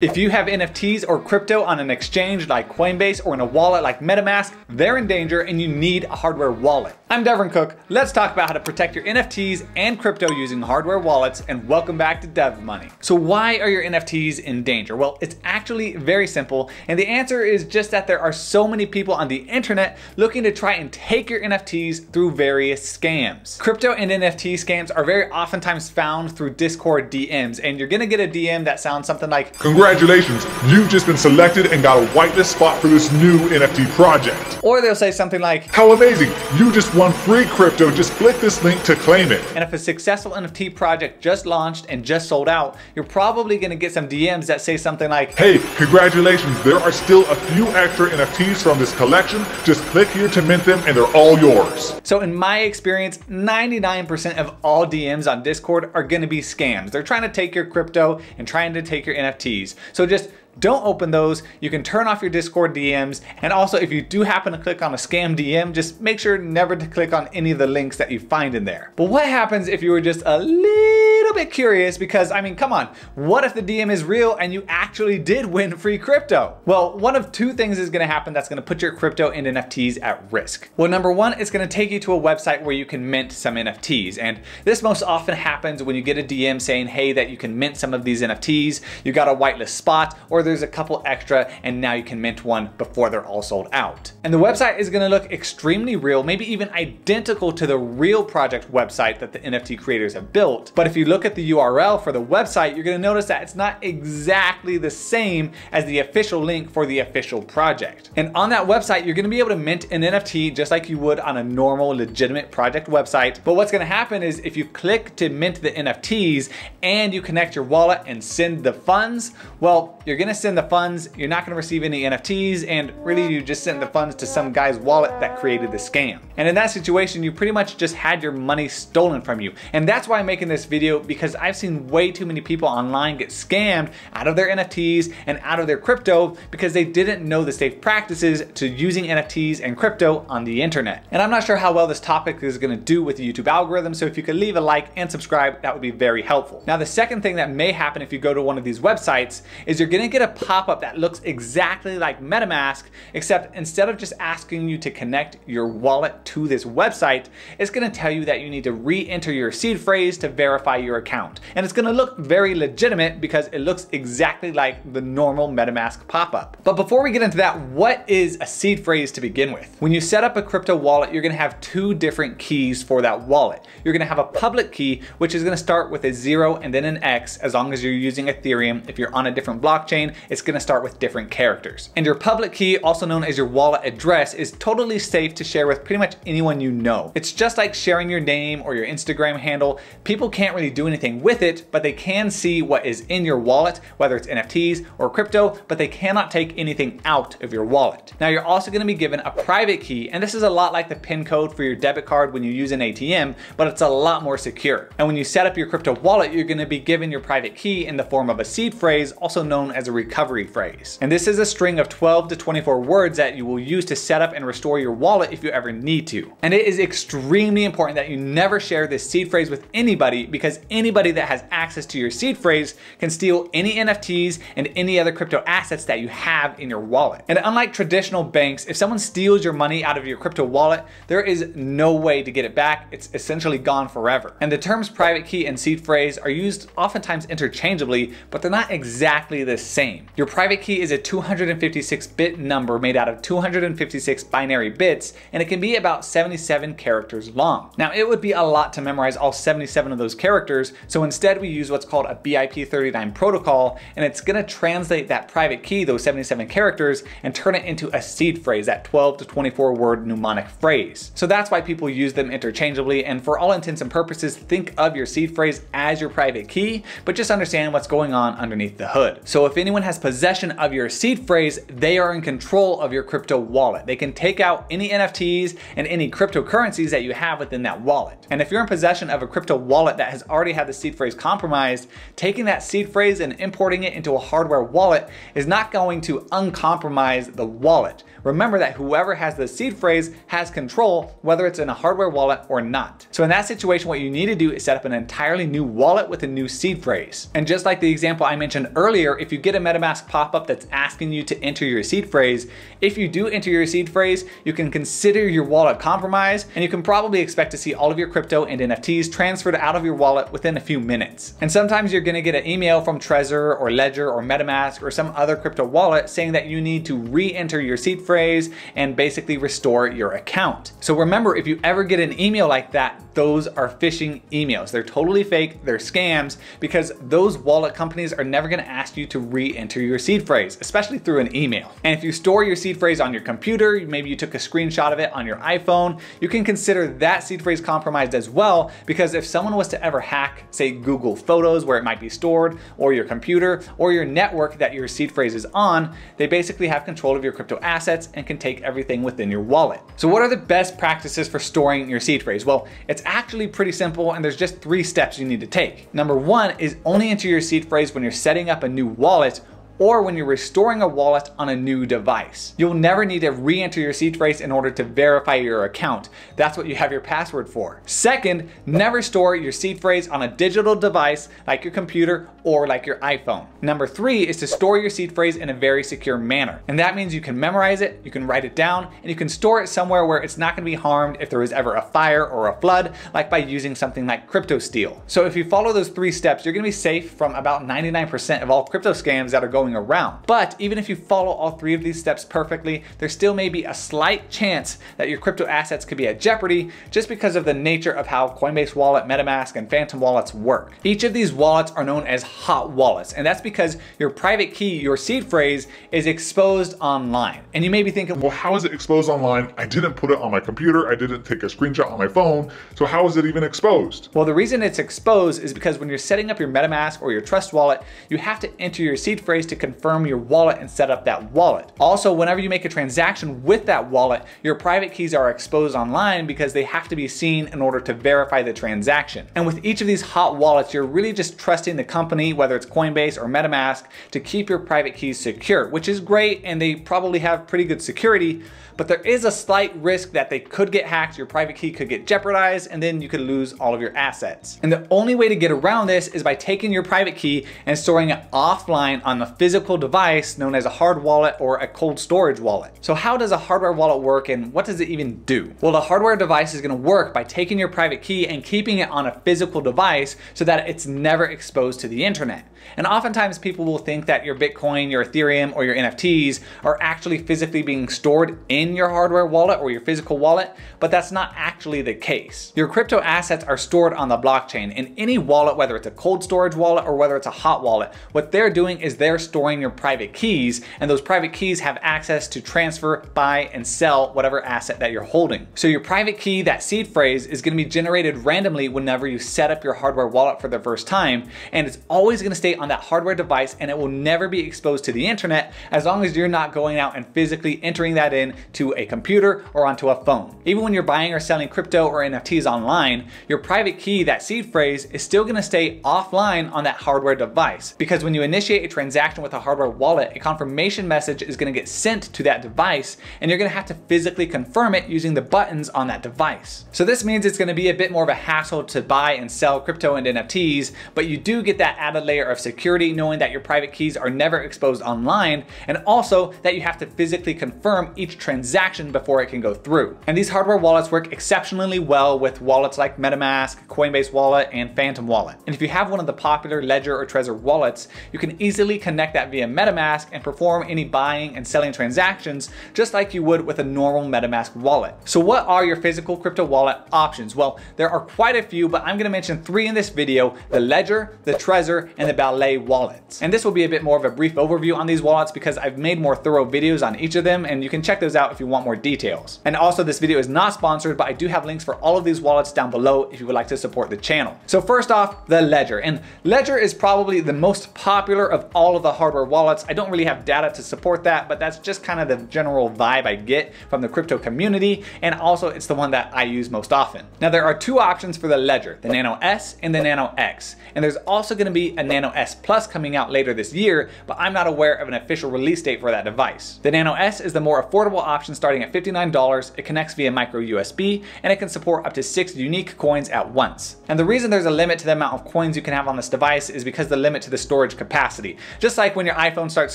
If you have NFTs or crypto on an exchange like Coinbase or in a wallet like MetaMask, they're in danger and you need a hardware wallet. I'm Devrin Cook. Let's talk about how to protect your NFTs and crypto using hardware wallets and welcome back to Dev Money. So why are your NFTs in danger? Well, it's actually very simple and the answer is just that there are so many people on the internet looking to try and take your NFTs through various scams. Crypto and NFT scams are very oftentimes found through Discord DMs and you're gonna get a DM that sounds something like, Congrats Congratulations, you've just been selected and got a whitelist spot for this new NFT project. Or they'll say something like, How amazing, you just won free crypto, just click this link to claim it. And if a successful NFT project just launched and just sold out, you're probably gonna get some DMs that say something like, Hey, congratulations, there are still a few extra NFTs from this collection, just click here to mint them and they're all yours. So in my experience, 99% of all DMs on Discord are gonna be scams. They're trying to take your crypto and trying to take your NFTs. So just don't open those. You can turn off your Discord DMs. And also if you do happen to click on a scam DM, just make sure never to click on any of the links that you find in there. But what happens if you were just a little bit curious because I mean, come on, what if the DM is real and you actually did win free crypto? Well, one of two things is gonna happen that's gonna put your crypto and NFTs at risk. Well, number one, it's gonna take you to a website where you can mint some NFTs. And this most often happens when you get a DM saying, hey, that you can mint some of these NFTs, you got a whitelist spot, or there's a couple extra and now you can mint one before they're all sold out. And the website is gonna look extremely real, maybe even identical to the real project website that the NFT creators have built. But if you look at the URL for the website, you're gonna notice that it's not exactly the same as the official link for the official project. And on that website, you're gonna be able to mint an NFT just like you would on a normal legitimate project website. But what's gonna happen is if you click to mint the NFTs and you connect your wallet and send the funds, well, you're gonna send the funds, you're not gonna receive any NFTs, and really you just sent the funds to some guy's wallet that created the scam. And in that situation, you pretty much just had your money stolen from you. And that's why I'm making this video because I've seen way too many people online get scammed out of their NFTs and out of their crypto because they didn't know the safe practices to using NFTs and crypto on the internet. And I'm not sure how well this topic is gonna do with the YouTube algorithm, so if you could leave a like and subscribe, that would be very helpful. Now, the second thing that may happen if you go to one of these websites is you're gonna get a a pop-up that looks exactly like MetaMask, except instead of just asking you to connect your wallet to this website, it's gonna tell you that you need to re-enter your seed phrase to verify your account. And it's gonna look very legitimate because it looks exactly like the normal MetaMask pop-up. But before we get into that, what is a seed phrase to begin with? When you set up a crypto wallet, you're gonna have two different keys for that wallet. You're gonna have a public key, which is gonna start with a zero and then an X as long as you're using Ethereum. If you're on a different blockchain, it's gonna start with different characters. And your public key, also known as your wallet address, is totally safe to share with pretty much anyone you know. It's just like sharing your name or your Instagram handle. People can't really do anything with it, but they can see what is in your wallet, whether it's NFTs or crypto, but they cannot take anything out of your wallet. Now you're also gonna be given a private key, and this is a lot like the PIN code for your debit card when you use an ATM, but it's a lot more secure. And when you set up your crypto wallet, you're gonna be given your private key in the form of a seed phrase, also known as a recovery phrase. And this is a string of 12 to 24 words that you will use to set up and restore your wallet if you ever need to. And it is extremely important that you never share this seed phrase with anybody because anybody that has access to your seed phrase can steal any NFTs and any other crypto assets that you have in your wallet. And unlike traditional banks, if someone steals your money out of your crypto wallet, there is no way to get it back. It's essentially gone forever. And the terms private key and seed phrase are used oftentimes interchangeably, but they're not exactly the same same. Your private key is a 256-bit number made out of 256 binary bits, and it can be about 77 characters long. Now, it would be a lot to memorize all 77 of those characters, so instead we use what's called a BIP39 protocol, and it's gonna translate that private key, those 77 characters, and turn it into a seed phrase, that 12 to 24 word mnemonic phrase. So that's why people use them interchangeably, and for all intents and purposes, think of your seed phrase as your private key, but just understand what's going on underneath the hood. So if anyone someone has possession of your seed phrase, they are in control of your crypto wallet. They can take out any NFTs and any cryptocurrencies that you have within that wallet. And if you're in possession of a crypto wallet that has already had the seed phrase compromised, taking that seed phrase and importing it into a hardware wallet is not going to uncompromise the wallet, remember that whoever has the seed phrase has control, whether it's in a hardware wallet or not. So in that situation, what you need to do is set up an entirely new wallet with a new seed phrase. And just like the example I mentioned earlier, if you get a MetaMask pop-up that's asking you to enter your seed phrase, if you do enter your seed phrase, you can consider your wallet compromised and you can probably expect to see all of your crypto and NFTs transferred out of your wallet within a few minutes. And sometimes you're gonna get an email from Trezor or Ledger or MetaMask or some other crypto wallet saying that you need to re-enter your seed phrase phrase and basically restore your account. So remember, if you ever get an email like that, those are phishing emails. They're totally fake, they're scams, because those wallet companies are never gonna ask you to re-enter your seed phrase, especially through an email. And if you store your seed phrase on your computer, maybe you took a screenshot of it on your iPhone, you can consider that seed phrase compromised as well, because if someone was to ever hack, say Google Photos where it might be stored, or your computer, or your network that your seed phrase is on, they basically have control of your crypto assets assets and can take everything within your wallet. So what are the best practices for storing your seed phrase? Well, it's actually pretty simple and there's just three steps you need to take. Number one is only enter your seed phrase when you're setting up a new wallet or when you're restoring a wallet on a new device. You'll never need to re-enter your seed phrase in order to verify your account. That's what you have your password for. Second, never store your seed phrase on a digital device like your computer or like your iPhone. Number three is to store your seed phrase in a very secure manner. And that means you can memorize it, you can write it down, and you can store it somewhere where it's not gonna be harmed if there was ever a fire or a flood, like by using something like CryptoSteel. So if you follow those three steps, you're gonna be safe from about 99% of all crypto scams that are going going around. But even if you follow all three of these steps perfectly, there still may be a slight chance that your crypto assets could be at jeopardy just because of the nature of how Coinbase Wallet, MetaMask, and Phantom Wallets work. Each of these wallets are known as hot wallets, and that's because your private key, your seed phrase, is exposed online. And you may be thinking, well, how is it exposed online? I didn't put it on my computer. I didn't take a screenshot on my phone. So how is it even exposed? Well, the reason it's exposed is because when you're setting up your MetaMask or your Trust wallet, you have to enter your seed phrase to confirm your wallet and set up that wallet. Also, whenever you make a transaction with that wallet, your private keys are exposed online because they have to be seen in order to verify the transaction. And with each of these hot wallets, you're really just trusting the company, whether it's Coinbase or MetaMask, to keep your private keys secure, which is great and they probably have pretty good security, but there is a slight risk that they could get hacked, your private key could get jeopardized, and then you could lose all of your assets. And the only way to get around this is by taking your private key and storing it offline on the physical device known as a hard wallet or a cold storage wallet. So how does a hardware wallet work and what does it even do? Well, the hardware device is gonna work by taking your private key and keeping it on a physical device so that it's never exposed to the internet. And oftentimes people will think that your Bitcoin, your Ethereum, or your NFTs are actually physically being stored in your hardware wallet or your physical wallet, but that's not actually the case. Your crypto assets are stored on the blockchain in any wallet, whether it's a cold storage wallet or whether it's a hot wallet. What they're doing is they're storing your private keys and those private keys have access to transfer, buy, and sell whatever asset that you're holding. So your private key, that seed phrase, is gonna be generated randomly whenever you set up your hardware wallet for the first time, and it's always gonna stay stay on that hardware device and it will never be exposed to the internet as long as you're not going out and physically entering that in to a computer or onto a phone. Even when you're buying or selling crypto or NFTs online, your private key, that seed phrase, is still gonna stay offline on that hardware device. Because when you initiate a transaction with a hardware wallet, a confirmation message is gonna get sent to that device and you're gonna have to physically confirm it using the buttons on that device. So this means it's gonna be a bit more of a hassle to buy and sell crypto and NFTs, but you do get that added layer of of security, knowing that your private keys are never exposed online, and also that you have to physically confirm each transaction before it can go through. And these hardware wallets work exceptionally well with wallets like MetaMask, Coinbase Wallet, and Phantom Wallet. And if you have one of the popular Ledger or Trezor wallets, you can easily connect that via MetaMask and perform any buying and selling transactions just like you would with a normal MetaMask wallet. So what are your physical crypto wallet options? Well, there are quite a few, but I'm gonna mention three in this video, the Ledger, the Trezor, and the Balance wallets. And this will be a bit more of a brief overview on these wallets because I've made more thorough videos on each of them and you can check those out if you want more details. And also this video is not sponsored but I do have links for all of these wallets down below if you would like to support the channel. So first off, the Ledger. And Ledger is probably the most popular of all of the hardware wallets. I don't really have data to support that but that's just kind of the general vibe I get from the crypto community and also it's the one that I use most often. Now there are two options for the Ledger, the Nano S and the Nano X. And there's also gonna be a Nano S Plus coming out later this year, but I'm not aware of an official release date for that device. The Nano S is the more affordable option starting at $59, it connects via micro USB, and it can support up to 6 unique coins at once. And the reason there's a limit to the amount of coins you can have on this device is because the limit to the storage capacity, just like when your iPhone starts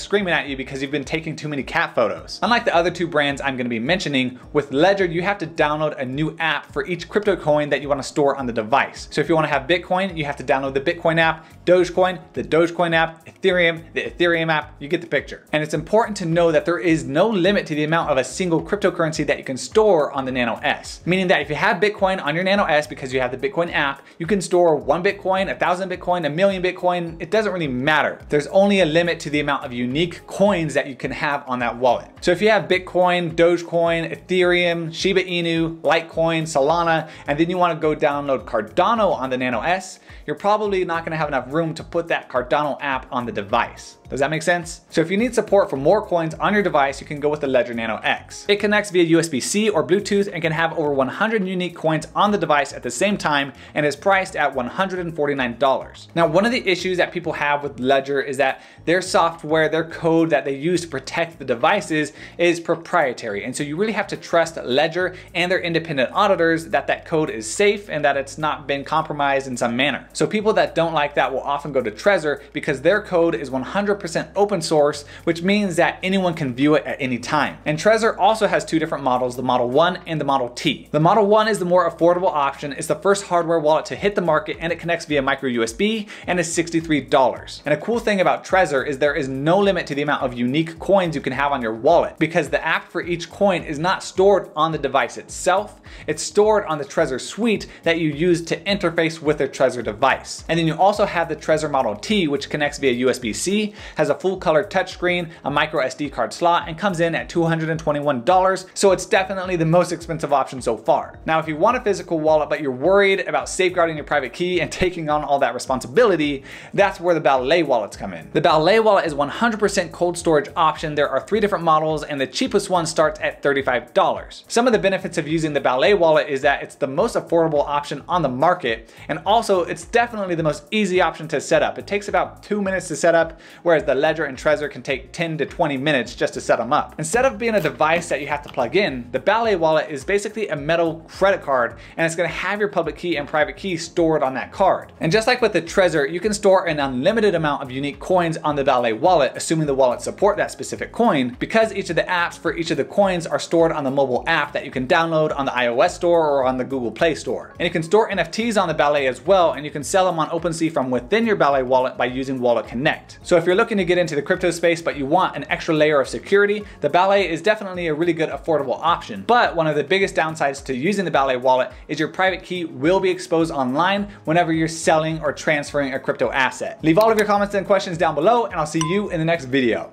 screaming at you because you've been taking too many cat photos. Unlike the other two brands I'm going to be mentioning, with Ledger you have to download a new app for each crypto coin that you want to store on the device. So if you want to have Bitcoin, you have to download the Bitcoin app, Dogecoin, the Dogecoin app, Ethereum, the Ethereum app, you get the picture. And it's important to know that there is no limit to the amount of a single cryptocurrency that you can store on the Nano S. Meaning that if you have Bitcoin on your Nano S because you have the Bitcoin app, you can store one Bitcoin, a thousand Bitcoin, a million Bitcoin, it doesn't really matter. There's only a limit to the amount of unique coins that you can have on that wallet. So if you have Bitcoin, Dogecoin, Ethereum, Shiba Inu, Litecoin, Solana, and then you wanna go download Cardano on the Nano S, you're probably not gonna have enough room to put that Cardano app on the device. Does that make sense? So if you need support for more coins on your device, you can go with the Ledger Nano X. It connects via USB-C or Bluetooth and can have over 100 unique coins on the device at the same time and is priced at $149. Now, one of the issues that people have with Ledger is that their software, their code that they use to protect the devices is proprietary. And so you really have to trust Ledger and their independent auditors that that code is safe and that it's not been compromised in some manner. So people that don't like that will often go to Trezor Trezor because their code is 100% open source, which means that anyone can view it at any time. And Trezor also has two different models, the Model 1 and the Model T. The Model 1 is the more affordable option. It's the first hardware wallet to hit the market and it connects via micro USB and is $63. And a cool thing about Trezor is there is no limit to the amount of unique coins you can have on your wallet because the app for each coin is not stored on the device itself. It's stored on the Trezor suite that you use to interface with the Trezor device. And then you also have the Trezor Model T, which connects via USB-C, has a full color touchscreen, a micro SD card slot, and comes in at $221, so it's definitely the most expensive option so far. Now, if you want a physical wallet, but you're worried about safeguarding your private key and taking on all that responsibility, that's where the Ballet wallets come in. The Ballet wallet is 100% cold storage option. There are three different models and the cheapest one starts at $35. Some of the benefits of using the Ballet wallet is that it's the most affordable option on the market. And also it's definitely the most easy option to set up. It takes about two minutes to set up, whereas the Ledger and Trezor can take 10 to 20 minutes just to set them up. Instead of being a device that you have to plug in, the Ballet wallet is basically a metal credit card and it's gonna have your public key and private key stored on that card. And just like with the Trezor, you can store an unlimited amount of unique coins on the Ballet wallet, assuming the wallet support that specific coin, because each of the apps for each of the coins are stored on the mobile app that you can download on the iOS store or on the Google Play store. And you can store NFTs on the Ballet as well, and you can sell them on OpenSea from within your Ballet wallet wallet by using Wallet Connect. So if you're looking to get into the crypto space but you want an extra layer of security, the Ballet is definitely a really good affordable option. But one of the biggest downsides to using the Ballet wallet is your private key will be exposed online whenever you're selling or transferring a crypto asset. Leave all of your comments and questions down below and I'll see you in the next video.